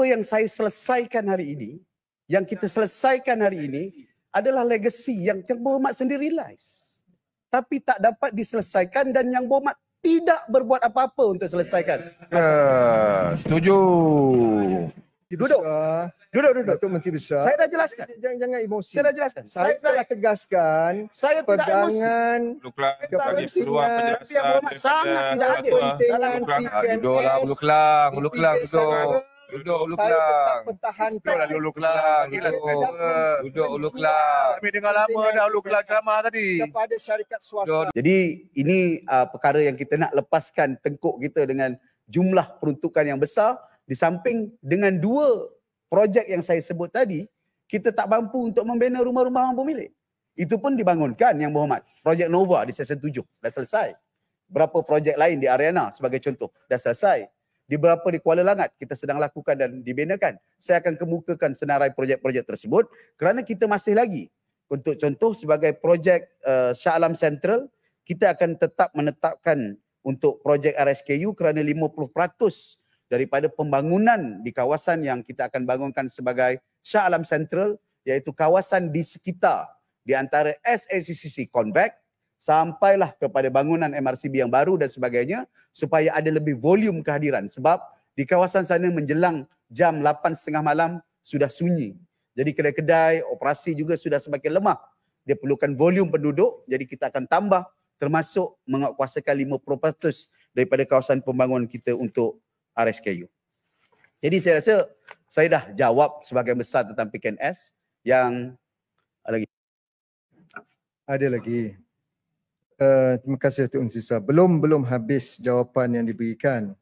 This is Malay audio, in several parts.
apa yang saya selesaikan hari ini, yang kita selesaikan hari ini adalah legacy yang Yang Bomat sendiri realize. Tapi tak dapat diselesaikan dan Yang Bomat tidak berbuat apa-apa untuk selesaikan. Uh, setuju. Duduk. Duduk, duduk. Itu menteri besar. Saya dah jelaskan. Jangan, jangan emosi. Saya dah jelaskan. Saya, saya tegaskan. Saya tidak pegangan emosi. Pegangan. Perlukan. Perlukan. Perlukan. Sangat tidak adil. Dalam PNS. Perlukan. Perlukan. Perlukan. Perlukan. Duduk Ulu Kelang. Saya tetap pertahankan. Lah Duduk Ulu Kelang. Duduk Ulu Kelang. Kami dengar lama dah Ulu Kelang ceramah tadi. Kepada syarikat swasta. Jadi ini uh, perkara yang kita nak lepaskan tengkuk kita dengan jumlah peruntukan yang besar. Di samping dengan dua projek yang saya sebut tadi, kita tak mampu untuk membina rumah-rumah orang pemilik. Itu pun dibangunkan yang berhormat. Projek Nova di sesi 7 dah selesai. Berapa projek lain di Ariana sebagai contoh dah selesai di berapa di Kuala Langat kita sedang lakukan dan dibinakan. Saya akan kemukakan senarai projek-projek tersebut kerana kita masih lagi. Untuk contoh sebagai projek uh, Shah Alam Central, kita akan tetap menetapkan untuk projek RSKU kerana 50% daripada pembangunan di kawasan yang kita akan bangunkan sebagai Shah Alam Central iaitu kawasan di sekitar di antara SACCC Convex sampailah kepada bangunan MRCB yang baru dan sebagainya supaya ada lebih volume kehadiran sebab di kawasan sana menjelang jam 8.30 malam sudah sunyi. Jadi kedai-kedai, operasi juga sudah semakin lemah. Dia perlukan volume penduduk jadi kita akan tambah termasuk menguasakan 50% daripada kawasan pembangunan kita untuk RSKU. Jadi saya rasa saya dah jawab sebagai besar tentang PKNS yang ada lagi. Ada lagi. Eh, terima kasih tuan Unsusa. Belum belum habis jawapan yang diberikan.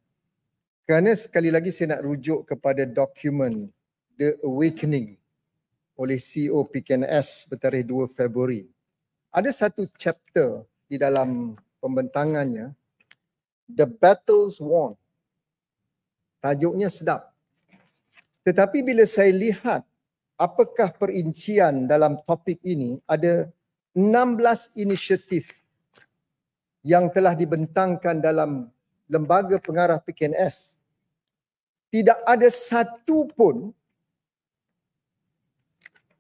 Kerana sekali lagi saya nak rujuk kepada dokumen The Awakening oleh CEO PKNS bertarikh 2 Februari. Ada satu chapter di dalam pembentangannya The Battles Won. Tajuknya sedap. Tetapi bila saya lihat apakah perincian dalam topik ini ada 16 inisiatif yang telah dibentangkan dalam lembaga pengarah PKNS tidak ada satu pun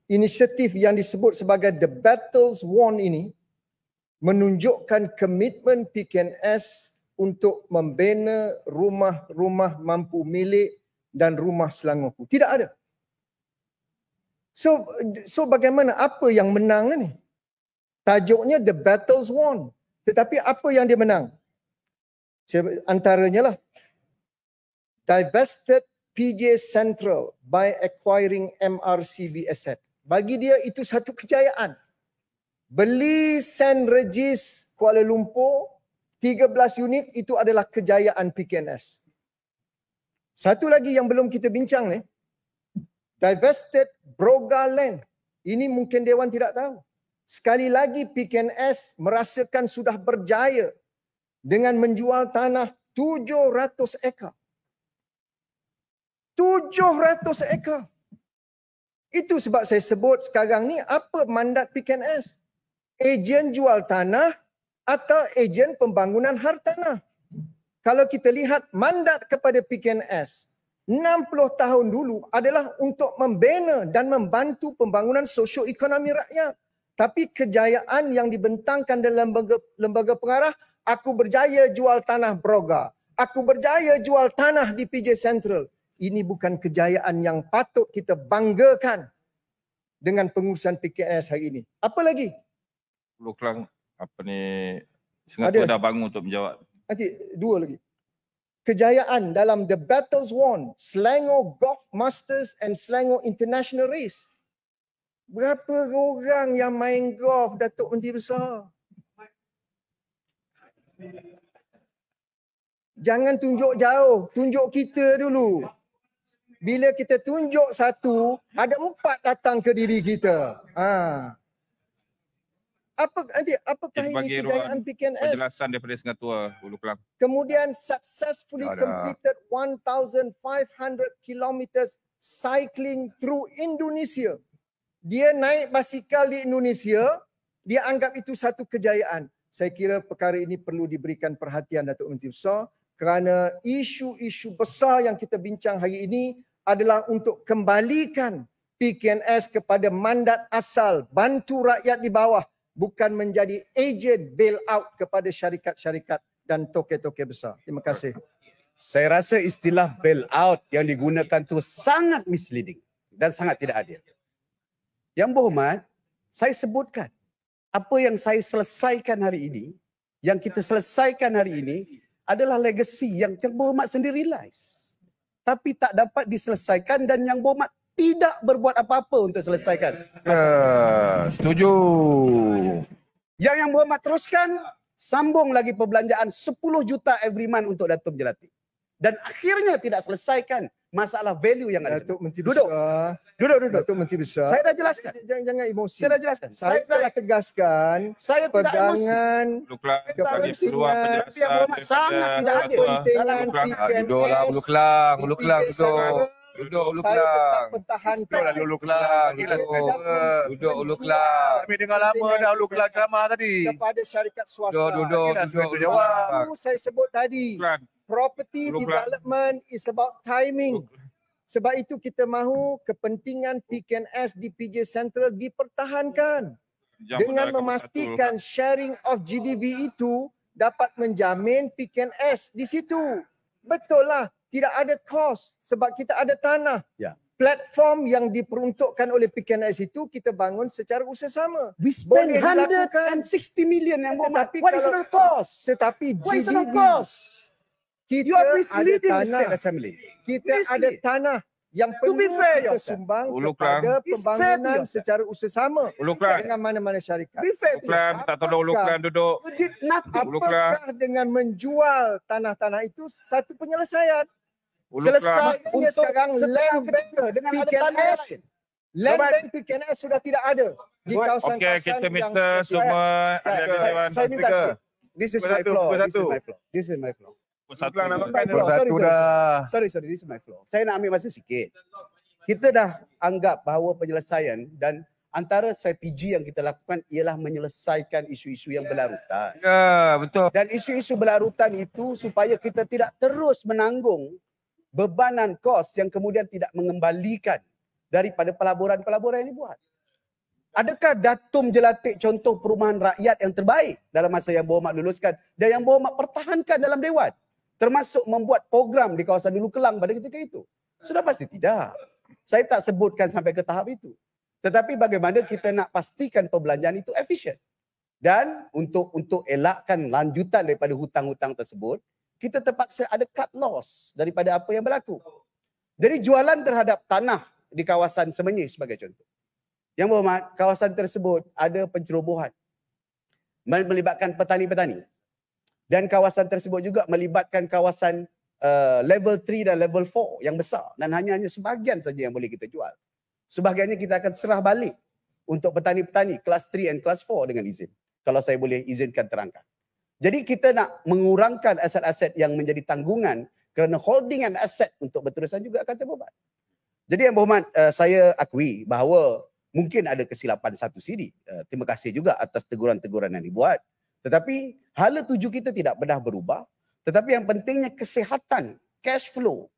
inisiatif yang disebut sebagai the battles won ini menunjukkan komitmen PKNS untuk membina rumah-rumah mampu milik dan rumah Selangorku. Tidak ada. So so bagaimana apa yang menang ni? Tajuknya the battles won. Tetapi apa yang dia menang? Antaranya lah. Divested PJ Central by acquiring MRCB asset. Bagi dia itu satu kejayaan. Beli San Regis Kuala Lumpur 13 unit itu adalah kejayaan PKNS. Satu lagi yang belum kita bincang ni. Divested Broga Land. Ini mungkin Dewan tidak tahu. Sekali lagi PKNS merasakan sudah berjaya dengan menjual tanah 700 ekar. 700 ekar. Itu sebab saya sebut sekarang ni apa mandat PKNS? Ejen jual tanah atau ejen pembangunan hartanah? Kalau kita lihat mandat kepada PKNS 60 tahun dulu adalah untuk membina dan membantu pembangunan sosio ekonomi rakyat. Tapi kejayaan yang dibentangkan dalam lembaga, lembaga pengarah, aku berjaya jual tanah Broga. Aku berjaya jual tanah di PJ Central. Ini bukan kejayaan yang patut kita banggakan dengan pengurusan PKNS hari ini. Apa lagi? Pulau Kelang, apa ni, Singapura dah bangun untuk menjawab. Nanti, dua lagi. Kejayaan dalam The Battles Won, Selangor Golf Masters and Selangor International Race. Berapa orang yang main golf Datuk Menteri Besar? Jangan tunjuk jauh, tunjuk kita dulu. Bila kita tunjuk satu, ada empat datang ke diri kita. Ha. Apa nanti apakah ini kejayaan PKNS? Penjelasan daripada Sengatua Hulu Kelang. Kemudian successfully ada. completed 1500 kilometers cycling through Indonesia dia naik basikal di Indonesia, dia anggap itu satu kejayaan. Saya kira perkara ini perlu diberikan perhatian Datuk Menteri Besar kerana isu-isu besar yang kita bincang hari ini adalah untuk kembalikan PKNS kepada mandat asal bantu rakyat di bawah bukan menjadi agent bailout kepada syarikat-syarikat dan toke-toke besar. Terima kasih. Saya rasa istilah bailout yang digunakan itu sangat misleading dan sangat tidak adil. Yang berhormat, saya sebutkan apa yang saya selesaikan hari ini, yang kita selesaikan hari ini adalah legacy yang yang berhormat sendiri realize. Tapi tak dapat diselesaikan dan yang berhormat tidak berbuat apa-apa untuk selesaikan. Uh, setuju. Yang yang berhormat teruskan, sambung lagi perbelanjaan 10 juta every month untuk Datuk Jelati. Dan akhirnya tidak selesaikan masalah value yang ada. Datuk Menteri duduk. Besar. Duduk, duduk. Datuk Menteri Besar. Saya dah jelaskan. Jangan, jangan emosi. Saya dah jelaskan. Saya, saya telah tegaskan. Saya tidak pegangan emosi. Pegangan. Perlu keluar penjelasan. Sangat tidak ada. Dalam PNS. Duduklah. Perlu kelang. Perlu kelang. Duduk. Lah, duduk ulu kelang. Pertahankan. Ulu kelang. Duduk ulu kelang. Kami dengar lama dah ulu kelang ceramah tadi. Kepada syarikat swasta. Duduk, duduk. Duduk, Saya sebut tadi property development is about timing. Sebab itu kita mahu kepentingan PKNS di PJ Central dipertahankan. dengan memastikan sharing of GDV itu dapat menjamin PKNS di situ. Betul lah. Tidak ada kos sebab kita ada tanah. Ya. Platform yang diperuntukkan oleh PKNS itu kita bangun secara usaha sama. We spend Boleh 160 million yang tetapi what kalau, is the cost? Tetapi what GDV, kita you are misleading ada tanah. the assembly. Kita Mislead. ada tanah yang to perlu fair, kita sumbang Ulu Klang. kepada pembangunan secara usaha sama dengan mana-mana syarikat. Be fair, Ulu tak tolong Ulu duduk. Apakah dengan menjual tanah-tanah itu satu penyelesaian? Ulu Selesainya sekarang land bank dengan PKNS. Ada tanah land bank PKNS sudah tidak ada di kawasan-kawasan okay, kawasan kita minta semua ada right, right. Saya minta. This is, my floor. This is my floor. This is my floor. Pukul 1 Pukul Sorry, sorry. This is my flow. Saya nak ambil masa sikit. Kita dah anggap bahawa penyelesaian dan antara strategi yang kita lakukan ialah menyelesaikan isu-isu yang berlarutan. Ya, yeah, betul. Dan isu-isu berlarutan itu supaya kita tidak terus menanggung bebanan kos yang kemudian tidak mengembalikan daripada pelaburan-pelaburan yang dibuat. Adakah datum jelatik contoh perumahan rakyat yang terbaik dalam masa yang Bohmak luluskan dan yang Bohmak pertahankan dalam Dewan? termasuk membuat program di kawasan Hulu Kelang pada ketika itu? Sudah pasti tidak. Saya tak sebutkan sampai ke tahap itu. Tetapi bagaimana kita nak pastikan perbelanjaan itu efisien? Dan untuk untuk elakkan lanjutan daripada hutang-hutang tersebut, kita terpaksa ada cut loss daripada apa yang berlaku. Jadi jualan terhadap tanah di kawasan Semenyi sebagai contoh. Yang berhormat, kawasan tersebut ada pencerobohan melibatkan petani-petani dan kawasan tersebut juga melibatkan kawasan uh, level 3 dan level 4 yang besar dan hanya hanya sebahagian saja yang boleh kita jual. Sebahagiannya kita akan serah balik untuk petani-petani kelas 3 and kelas 4 dengan izin. Kalau saya boleh izinkan terangkan. Jadi kita nak mengurangkan aset-aset yang menjadi tanggungan kerana holding and aset untuk berterusan juga akan terbebat. Jadi yang berhormat, uh, saya akui bahawa mungkin ada kesilapan satu siri. Uh, terima kasih juga atas teguran-teguran yang dibuat. Tetapi hala tuju kita tidak pernah berubah. Tetapi yang pentingnya kesihatan, cash flow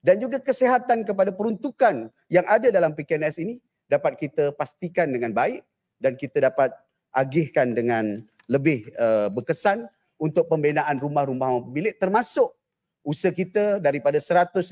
dan juga kesihatan kepada peruntukan yang ada dalam PKNS ini dapat kita pastikan dengan baik dan kita dapat agihkan dengan lebih uh, berkesan untuk pembinaan rumah-rumah bilik termasuk usaha kita daripada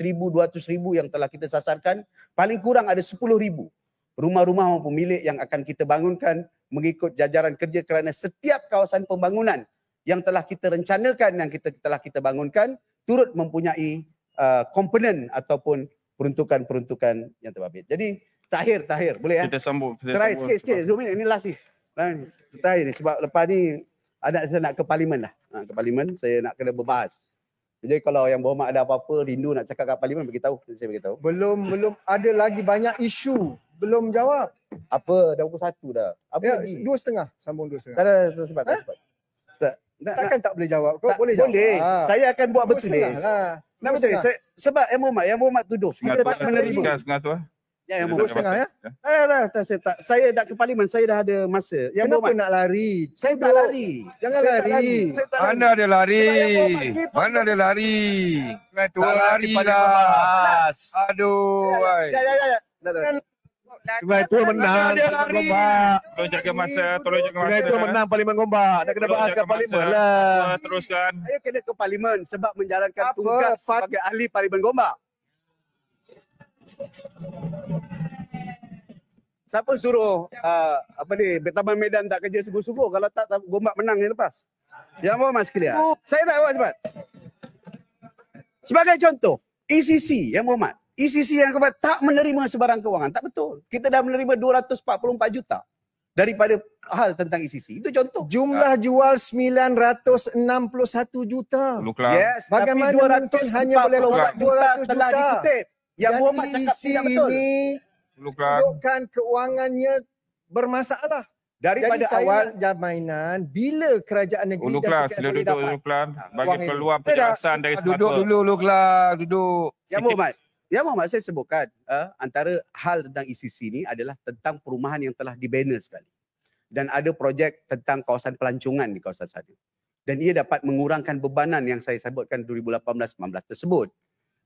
ribu 100,000 ribu yang telah kita sasarkan paling kurang ada ribu rumah-rumah pemilik yang akan kita bangunkan mengikut jajaran kerja kerana setiap kawasan pembangunan yang telah kita rencanakan yang kita telah kita bangunkan turut mempunyai uh, komponen ataupun peruntukan-peruntukan yang terbabit. Jadi terakhir terakhir boleh eh? kita ya? sambung kita Try sambung sikit sikit minit ini last ni kan ni sebab lepas ni anak saya nak ke parlimen lah ha, ke parlimen saya nak kena berbahas jadi kalau yang berhormat ada apa-apa rindu nak cakap kat parlimen beritahu. saya beritahu. belum belum ada lagi banyak isu belum jawab. Apa? Dah pukul satu dah. Apa ya, ini? dua setengah. Sambung dua setengah. Tak, tak, tak. Sebab, ha? tak, sebab. Tak, tak, tak, takkan tak boleh jawab. Kau tak, boleh jawab. Boleh. Ha. Saya akan buat betul. Dua setengah lah. Kenapa saya? Sebab yang Muhammad, yang Muhammad tuduh. Kita tak menerima. Sengah, sengah tu lah. Ya, yang Muhammad. Setengah, setengah ya. ya? Eh, lah, tak, saya tak. Saya dah ke parlimen. Saya dah ada masa. Yang Kenapa nak lari? Saya tak lari. Jangan lari. Mana dia lari? Mana dia lari? Tak lari lah. Aduh. Ya, ya, ya. Sungai itu menang. Gombak. Tolong jaga masa. Tolong jaga masa. Sungai tu eh. menang parlimen gombak. Nak kena bahas kat parlimen lah. Teruskan. Saya kena ke parlimen sebab menjalankan tugas sebagai ahli parlimen gombak. Siapa suruh uh, apa ni Taman Medan tak kerja sungguh-sungguh kalau tak gombak menang ni lepas. Yang ya, mana Mas Kilia? Saya nak awak sebab. Sebagai contoh, ECC yang Muhammad. ECC yang kebat tak menerima sebarang kewangan. Tak betul. Kita dah menerima 244 juta daripada hal tentang ECC. Itu contoh. Jumlah ha. jual 961 juta. Yes. Bagaimana Tapi 200 mungkin hanya boleh lewat 200 juta? Telah dikutip. Yang Dan ECC cakap ini bukan keuangannya bermasalah. Daripada Jadi awal jaminan bila kerajaan negeri dan kerajaan sila duduk dulu ha, bagi keluar penjelasan dari semua duduk dulu dulu kelas duduk ya, sikit yang mahu saya sebutkan uh, antara hal tentang ECC ini adalah tentang perumahan yang telah dibina sekali. Dan ada projek tentang kawasan pelancongan di kawasan sana. Dan ia dapat mengurangkan bebanan yang saya sebutkan 2018-19 tersebut.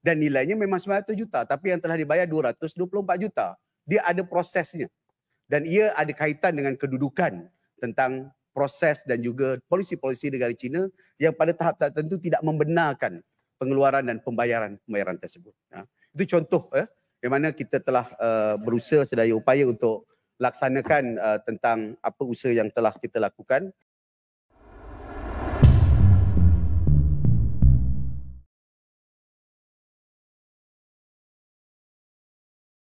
Dan nilainya memang 900 juta tapi yang telah dibayar 224 juta. Dia ada prosesnya. Dan ia ada kaitan dengan kedudukan tentang proses dan juga polisi-polisi negara China yang pada tahap tertentu tidak membenarkan pengeluaran dan pembayaran pembayaran tersebut. Ha. Itu contoh ya. Yang mana kita telah uh, berusaha sedaya upaya untuk laksanakan uh, tentang apa usaha yang telah kita lakukan.